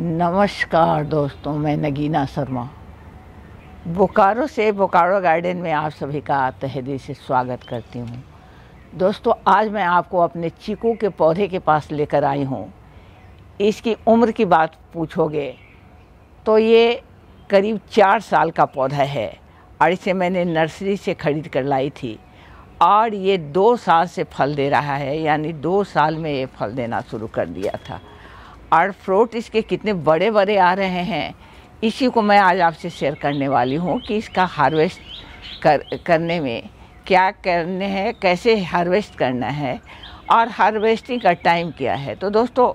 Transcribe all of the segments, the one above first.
नमस्कार दोस्तों मैं नगीना शर्मा बोकारो से बोकारो गार्डन में आप सभी का तहदे से स्वागत करती हूँ दोस्तों आज मैं आपको अपने चीकू के पौधे के पास लेकर आई हूँ इसकी उम्र की बात पूछोगे तो ये करीब चार साल का पौधा है और इसे मैंने नर्सरी से ख़रीद कर लाई थी और ये दो साल से फल दे रहा है यानी दो साल में ये फल देना शुरू कर दिया था और फ्रूट इसके कितने बड़े बड़े आ रहे हैं इसी को मैं आज आपसे शेयर करने वाली हूँ कि इसका हार्वेस्ट कर करने में क्या करने हैं कैसे हार्वेस्ट करना है और हार्वेस्टिंग का टाइम क्या है तो दोस्तों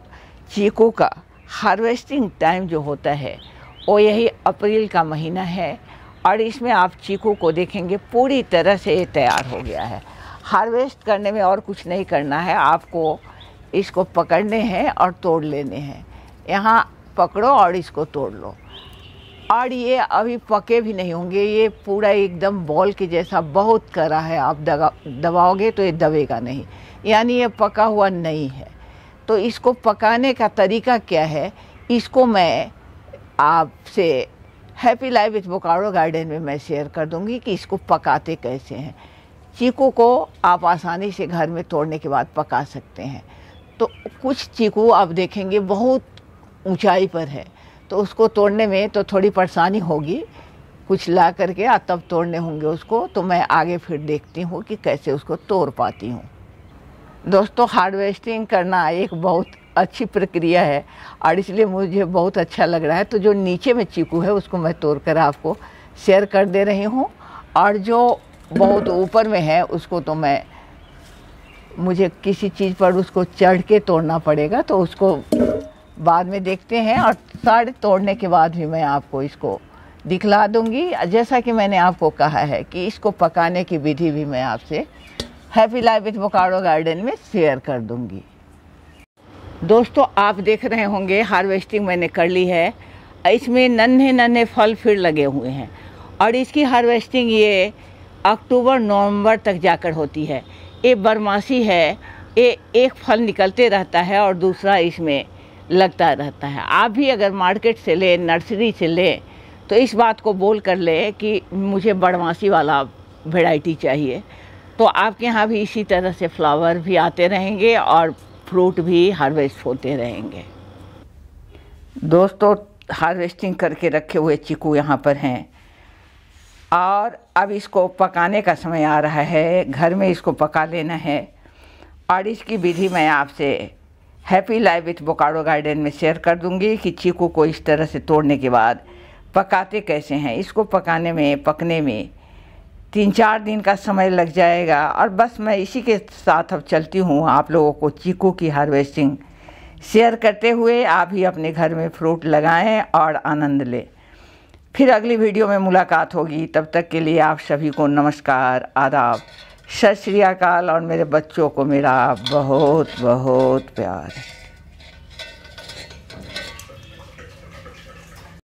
चीकू का हार्वेस्टिंग टाइम जो होता है वो यही अप्रैल का महीना है और इसमें आप चीकू को देखेंगे पूरी तरह से तैयार हो गया है हार्वेस्ट करने में और कुछ नहीं करना है आपको इसको पकड़ने हैं और तोड़ लेने हैं यहाँ पकड़ो और इसको तोड़ लो और ये अभी पके भी नहीं होंगे ये पूरा एकदम बॉल के जैसा बहुत करा है आप दबाओगे तो ये दबेगा नहीं यानी ये पका हुआ नहीं है तो इसको पकाने का तरीका क्या है इसको मैं आपसे happy life with Bokaro garden में मैं शेयर कर दूंगी कि इसको पकाते कैसे हैं चीकू को आप आसानी से घर में तोड़ने के बाद पका सकते हैं तो कुछ चीकू आप देखेंगे बहुत ऊंचाई पर है तो उसको तोड़ने में तो थोड़ी परेशानी होगी कुछ ला करके आ हाँ, तब तोड़ने होंगे उसको तो मैं आगे फिर देखती हूँ कि कैसे उसको तोड़ पाती हूँ दोस्तों हार्वेस्टिंग करना एक बहुत अच्छी प्रक्रिया है और इसलिए मुझे बहुत अच्छा लग रहा है तो जो नीचे में चीकू है उसको मैं तोड़ कर आपको शेयर कर दे रही हूँ और जो बहुत ऊपर में है उसको तो मैं मुझे किसी चीज़ पर उसको चढ़ के तोड़ना पड़ेगा तो उसको बाद में देखते हैं और सारे तोड़ने के बाद भी मैं आपको इसको दिखला दूंगी जैसा कि मैंने आपको कहा है कि इसको पकाने की विधि भी मैं आपसे happy life with Bokaro garden में शेयर कर दूंगी दोस्तों आप देख रहे होंगे हार्वेस्टिंग मैंने कर ली है इसमें नन्हे नन्हे फल फिर लगे हुए हैं और इसकी हार्वेस्टिंग ये अक्टूबर नवंबर तक जाकर होती है ये बरमासी है ये एक फल निकलते रहता है और दूसरा इसमें लगता रहता है आप भी अगर मार्केट से लें नर्सरी से लें तो इस बात को बोल कर ले कि मुझे बड़मासी वाला वेराइटी चाहिए तो आपके यहाँ भी इसी तरह से फ्लावर भी आते रहेंगे और फ्रूट भी हार्वेस्ट होते रहेंगे दोस्तों हार्वेस्टिंग करके रखे हुए चीकू यहाँ पर हैं और अब इसको पकाने का समय आ रहा है घर में इसको पका लेना है और इसकी विधि मैं आपसे happy life with Bokaro garden में शेयर कर दूंगी कि चीकू को इस तरह से तोड़ने के बाद पकाते कैसे हैं इसको पकाने में पकने में तीन चार दिन का समय लग जाएगा और बस मैं इसी के साथ अब चलती हूँ आप लोगों को चीकू की हार्वेस्टिंग शेयर करते हुए आप ही अपने घर में फ्रूट लगाएं और आनंद लें फिर अगली वीडियो में मुलाकात होगी तब तक के लिए आप सभी को नमस्कार आदाब सत श्री अकाल और मेरे बच्चों को मेरा बहुत बहुत प्यार